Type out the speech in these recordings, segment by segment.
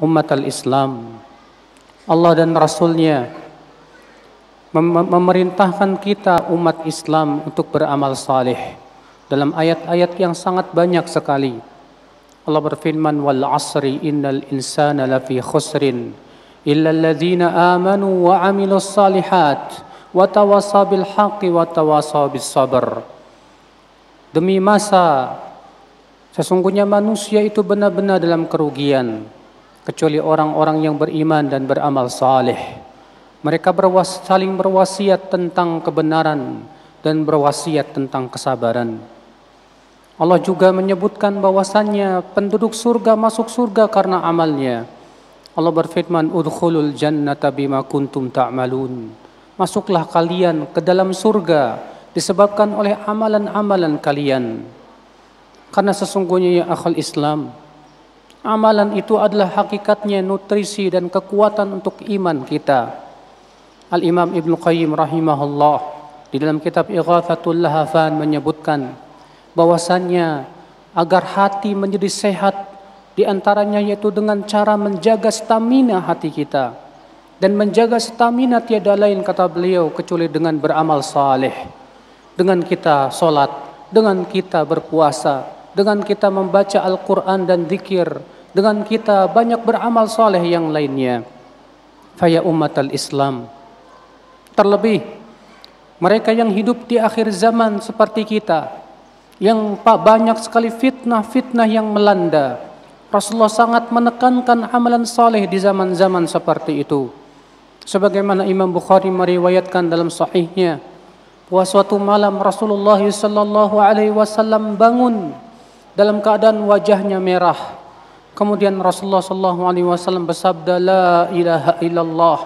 umat al-Islam Allah dan Rasulnya mem memerintahkan kita umat Islam untuk beramal saleh dalam ayat-ayat yang sangat banyak sekali Allah berfirman wal asri innal insana lafi khusrin illa alladhina amanu wa amilu salihat wa tawasabil haqi wa tawasabil sabar sabr demi masa sesungguhnya manusia itu benar-benar dalam kerugian kecuali orang-orang yang beriman dan beramal saleh. Mereka berwas, saling berwasiat tentang kebenaran dan berwasiat tentang kesabaran. Allah juga menyebutkan bahwasannya penduduk surga masuk surga karena amalnya. Allah berfirman, "Udkhulul jannata bima kuntum ta'malun." Masuklah kalian ke dalam surga disebabkan oleh amalan-amalan kalian. Karena sesungguhnya ya akhal Islam, Amalan itu adalah hakikatnya nutrisi dan kekuatan untuk iman kita. Al-Imam Ibn Qayyim rahimahullah di dalam kitab Ighathatul Lahafan menyebutkan bahwasannya agar hati menjadi sehat di antaranya yaitu dengan cara menjaga stamina hati kita dan menjaga stamina tiada lain kata beliau kecuali dengan beramal saleh dengan kita solat dengan kita berpuasa dengan kita membaca Al-Quran dan zikir, dengan kita banyak beramal soleh yang lainnya. Faya umat al-Islam. Terlebih, mereka yang hidup di akhir zaman seperti kita, yang pak banyak sekali fitnah-fitnah yang melanda. Rasulullah sangat menekankan amalan soleh di zaman-zaman seperti itu. Sebagaimana Imam Bukhari meriwayatkan dalam sahihnya, bahwa suatu malam Rasulullah Sallallahu Alaihi Wasallam bangun dalam keadaan wajahnya merah. Kemudian Rasulullah sallallahu alaihi wasallam bersabda, "La ilaha illallah.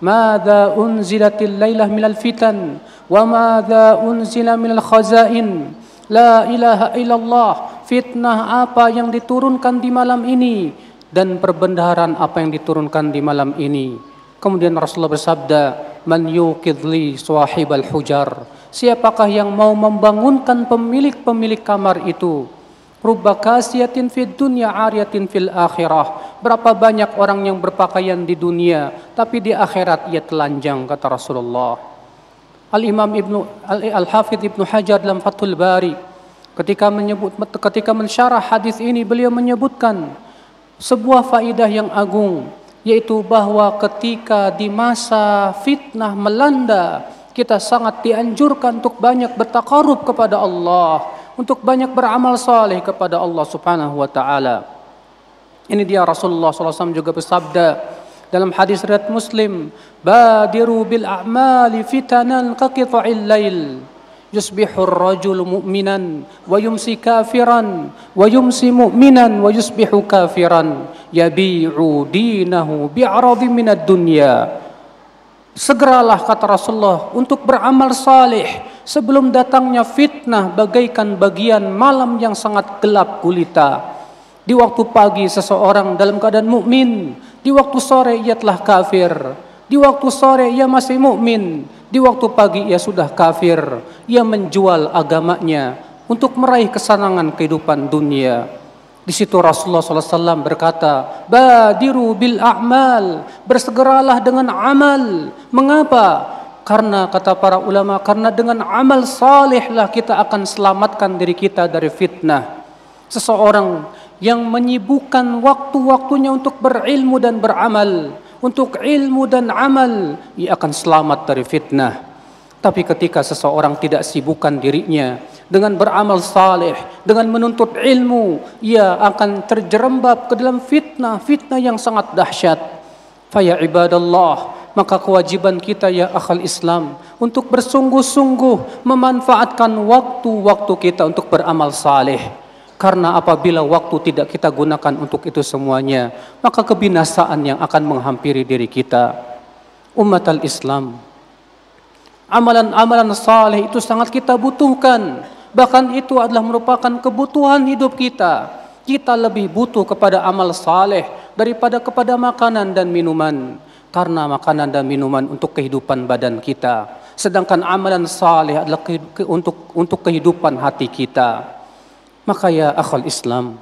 Madza unzilatil lailah minal fitan wa madza unzila minal khazain." La ilaha illallah. Fitnah apa yang diturunkan di malam ini dan perbendaharaan apa yang diturunkan di malam ini. Kemudian Rasulullah bersabda, "Man yuqidli sahibal hujar." Siapakah yang mau membangunkan pemilik-pemilik kamar itu? Rubba kasiyatin fid dunya ariyatin fil akhirah. Berapa banyak orang yang berpakaian di dunia, tapi di akhirat ia telanjang, kata Rasulullah. Al-Imam Ibnu Al-Hafidh Ibnu Hajar dalam Fathul Bari ketika menyebut ketika mensyarah hadis ini beliau menyebutkan sebuah faidah yang agung yaitu bahwa ketika di masa fitnah melanda kita sangat dianjurkan untuk banyak bertakarub kepada Allah untuk banyak beramal saleh kepada Allah Subhanahu wa taala. Ini dia Rasulullah SAW juga bersabda dalam hadis riwayat Muslim, "Badiru bil a'mali fitanan kaqita'il lail." Yusbihu ar-rajulu mu'minan wa yumsi kafiran wa yumsi mu'minan wa yusbihu kafiran yabi'u dinahu bi'aradhi min ad-dunya. Segeralah kata Rasulullah untuk beramal salih sebelum datangnya fitnah bagaikan bagian malam yang sangat gelap gulita. Di waktu pagi seseorang dalam keadaan mukmin, di waktu sore ia telah kafir, di waktu sore ia masih mukmin, di waktu pagi ia sudah kafir. Ia menjual agamanya untuk meraih kesenangan kehidupan dunia. Di situ Rasulullah SAW berkata, Badiru bil a'mal, bersegeralah dengan amal. Mengapa? Karena kata para ulama, karena dengan amal salihlah kita akan selamatkan diri kita dari fitnah. Seseorang yang menyibukkan waktu-waktunya untuk berilmu dan beramal, untuk ilmu dan amal, ia akan selamat dari fitnah. Tapi ketika seseorang tidak sibukkan dirinya dengan beramal saleh, dengan menuntut ilmu, ia akan terjerembab ke dalam fitnah, fitnah yang sangat dahsyat. Faya ibadallah, maka kewajiban kita ya akal Islam untuk bersungguh-sungguh memanfaatkan waktu-waktu kita untuk beramal saleh. Karena apabila waktu tidak kita gunakan untuk itu semuanya, maka kebinasaan yang akan menghampiri diri kita. Umat al-Islam, amalan-amalan saleh itu sangat kita butuhkan. Bahkan itu adalah merupakan kebutuhan hidup kita. Kita lebih butuh kepada amal saleh daripada kepada makanan dan minuman karena makanan dan minuman untuk kehidupan badan kita. Sedangkan amalan saleh adalah untuk untuk kehidupan hati kita. Maka ya akhal Islam,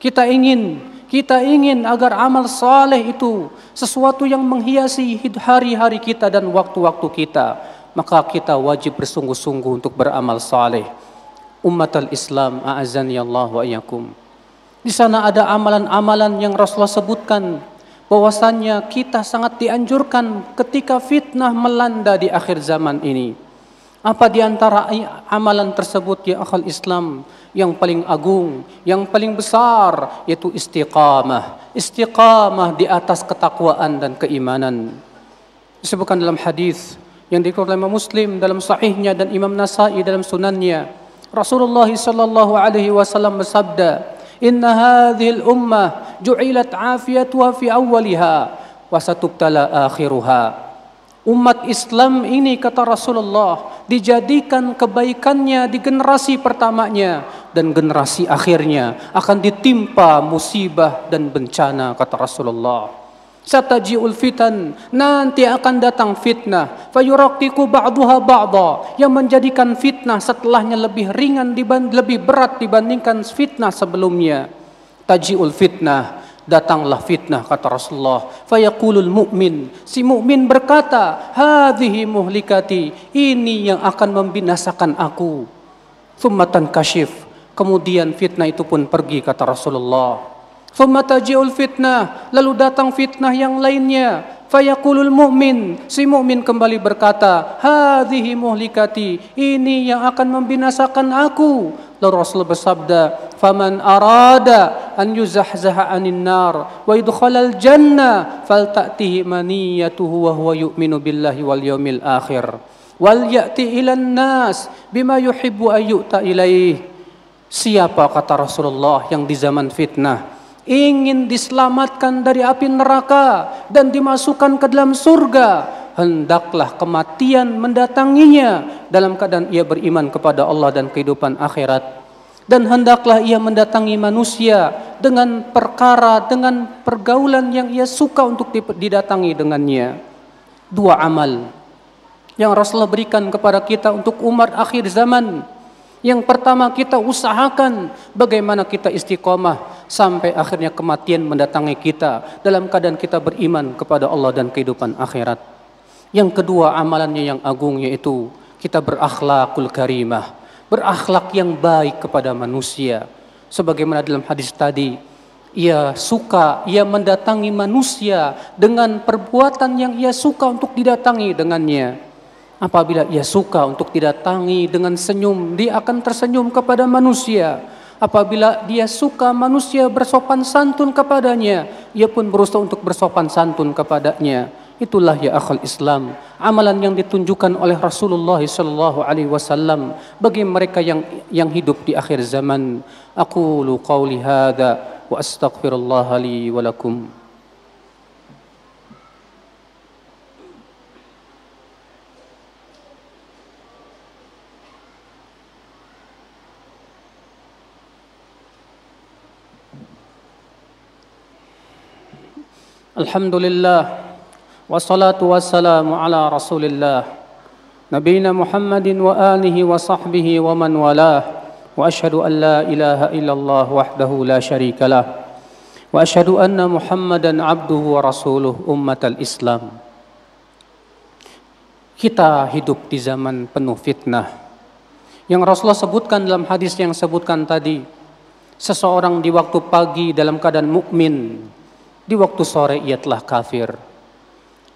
kita ingin kita ingin agar amal saleh itu sesuatu yang menghiasi hari-hari kita dan waktu-waktu kita. Maka kita wajib bersungguh-sungguh untuk beramal saleh. Umat al-Islam, a'azani Allah wa iyyakum. Di sana ada amalan-amalan yang Rasulullah sebutkan bahwasannya kita sangat dianjurkan ketika fitnah melanda di akhir zaman ini. Apa di antara amalan tersebut ya akal Islam yang paling agung, yang paling besar yaitu istiqamah. Istiqamah di atas ketakwaan dan keimanan. Disebutkan dalam hadis yang dikutip oleh Muslim dalam sahihnya dan Imam Nasai dalam sunannya. Rasulullah sallallahu alaihi wasallam bersabda, "Inna hadhil ummah ju'ilat afiyatuha fi awwaliha wa satubtala akhiruha. Umat Islam ini kata Rasulullah dijadikan kebaikannya di generasi pertamanya dan generasi akhirnya akan ditimpa musibah dan bencana kata Rasulullah satajiul fitan nanti akan datang fitnah fayuraqtiku ba'daha ba'dha yang menjadikan fitnah setelahnya lebih ringan lebih berat dibandingkan fitnah sebelumnya taji'ul fitnah datanglah fitnah kata Rasulullah fayaqulul mu'min si mukmin berkata hadhihi muhlikati ini yang akan membinasakan aku thummatan kashif kemudian fitnah itu pun pergi kata Rasulullah thumma taji'ul fitnah lalu datang fitnah yang lainnya fayaqulul mu'min si mukmin kembali berkata hadhihi muhlikati ini yang akan membinasakan aku lalu Rasul bersabda faman arada an yuzahzaha 'anil nar wa idkhalal jannah faltatihi maniyatuhu wa huwa yu'minu billahi wal yawmil akhir wal ya'ti ilan nas bima yuhibbu ayyuta ilaih siapa kata Rasulullah yang di zaman fitnah ingin diselamatkan dari api neraka dan dimasukkan ke dalam surga hendaklah kematian mendatanginya dalam keadaan ia beriman kepada Allah dan kehidupan akhirat dan hendaklah ia mendatangi manusia dengan perkara, dengan pergaulan yang ia suka untuk didatangi dengannya. Dua amal yang Rasulullah berikan kepada kita untuk umat akhir zaman. Yang pertama kita usahakan bagaimana kita istiqomah sampai akhirnya kematian mendatangi kita dalam keadaan kita beriman kepada Allah dan kehidupan akhirat. Yang kedua amalannya yang agung yaitu kita berakhlakul karimah berakhlak yang baik kepada manusia. Sebagaimana dalam hadis tadi, ia suka, ia mendatangi manusia dengan perbuatan yang ia suka untuk didatangi dengannya. Apabila ia suka untuk didatangi dengan senyum, dia akan tersenyum kepada manusia. Apabila dia suka manusia bersopan santun kepadanya, ia pun berusaha untuk bersopan santun kepadanya. Itulah ya akhal Islam, amalan yang ditunjukkan oleh Rasulullah sallallahu alaihi wasallam bagi mereka yang yang hidup di akhir zaman. Aku qauli hadza wa astaghfirullah li wa lakum. Alhamdulillah wassalatu wassalamu ala rasulillah nabiyina Muhammadin wa alihi wa sahbihi wa man walah wa ashhadu an la ilaha illallah wahdahu la syarikalah wa ashhadu anna Muhammadan abduhu wa rasuluh ummatal Islam kita hidup di zaman penuh fitnah yang Rasulullah sebutkan dalam hadis yang sebutkan tadi seseorang di waktu pagi dalam keadaan mukmin di waktu sore ia telah kafir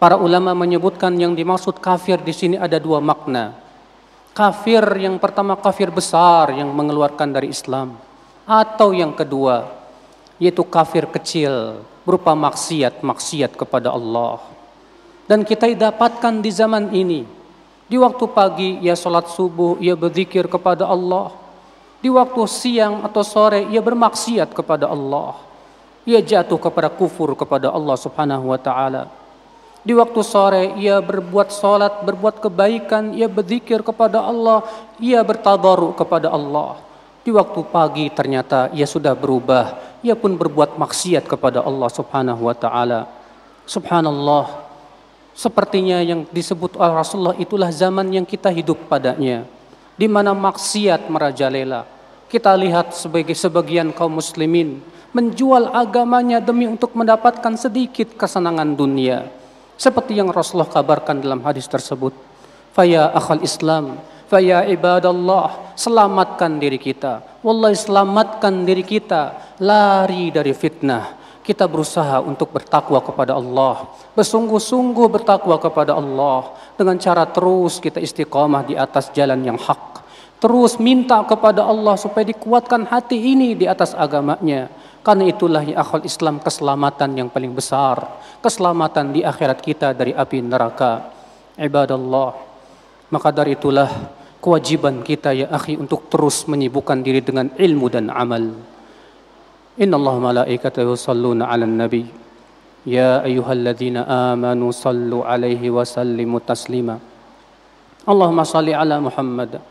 Para ulama menyebutkan yang dimaksud kafir di sini ada dua makna. Kafir yang pertama kafir besar yang mengeluarkan dari Islam atau yang kedua yaitu kafir kecil berupa maksiat-maksiat kepada Allah. Dan kita dapatkan di zaman ini, di waktu pagi ia salat subuh, ia berzikir kepada Allah. Di waktu siang atau sore ia bermaksiat kepada Allah. Ia jatuh kepada kufur kepada Allah subhanahu wa ta'ala. Di waktu sore ia berbuat solat, berbuat kebaikan, ia berzikir kepada Allah, ia bertadaru kepada Allah. Di waktu pagi ternyata ia sudah berubah, ia pun berbuat maksiat kepada Allah Subhanahu wa taala. Subhanallah. Sepertinya yang disebut oleh Rasulullah itulah zaman yang kita hidup padanya, di mana maksiat merajalela. Kita lihat sebagai sebagian kaum muslimin menjual agamanya demi untuk mendapatkan sedikit kesenangan dunia seperti yang Rasulullah kabarkan dalam hadis tersebut. Faya akhal Islam, faya ibadallah, selamatkan diri kita. Wallahi selamatkan diri kita, lari dari fitnah. Kita berusaha untuk bertakwa kepada Allah, bersungguh-sungguh bertakwa kepada Allah dengan cara terus kita istiqomah di atas jalan yang hak Terus minta kepada Allah supaya dikuatkan hati ini di atas agamanya. Karena itulah ya akhwal Islam keselamatan yang paling besar. Keselamatan di akhirat kita dari api neraka. Ibadallah. Maka dari itulah kewajiban kita ya akhi untuk terus menyibukkan diri dengan ilmu dan amal. Inna Allah malaikatahu salluna ala nabi. Ya ayyuhalladzina amanu sallu alaihi wa sallimu taslima. Allahumma salli ala Muhammad.